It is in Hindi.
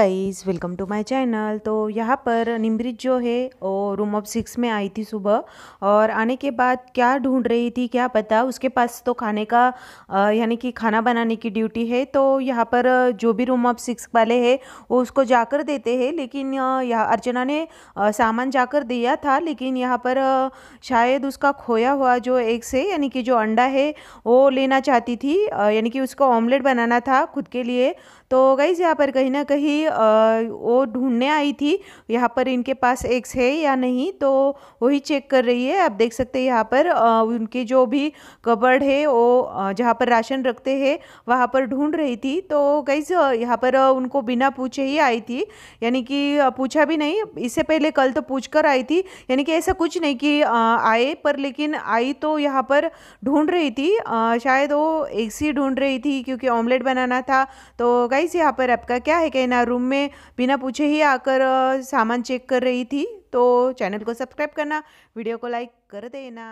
guys welcome to my channel तो यहाँ पर निम्रित जो है वो रूम ऑफ सिक्स में आई थी सुबह और आने के बाद क्या ढूंढ रही थी क्या पता उसके पास तो खाने का यानी कि खाना बनाने की ड्यूटी है तो यहाँ पर जो भी रूम ऑफ सिक्स वाले हैं वो उसको जाकर देते हैं लेकिन यहाँ अर्चना ने सामान जाकर दिया था लेकिन यहाँ पर शायद उसका खोया हुआ जो एक से यानी कि जो अंडा है वो लेना चाहती थी यानी कि उसको ऑमलेट बनाना था खुद के लिए तो गाइज़ यहाँ पर कहीं ना कहीं वो ढूंढने आई थी यहाँ पर इनके पास एक्स है या नहीं तो वही चेक कर रही है आप देख सकते हैं यहाँ पर उनके जो भी कबर्ड है वो जहाँ पर राशन रखते हैं वहाँ पर ढूंढ रही थी तो गईज यहाँ पर उनको बिना पूछे ही आई थी यानी कि पूछा भी नहीं इससे पहले कल तो पूछ कर आई थी यानी कि ऐसा कुछ नहीं कि आए पर लेकिन आई तो यहाँ पर ढूंढ रही थी शायद वो एक सी ढूंढ रही थी क्योंकि ऑमलेट बनाना था तो गाइस यहाँ पर आपका क्या है कहना रूम रूम में बिना पूछे ही आकर सामान चेक कर रही थी तो चैनल को सब्सक्राइब करना वीडियो को लाइक कर देना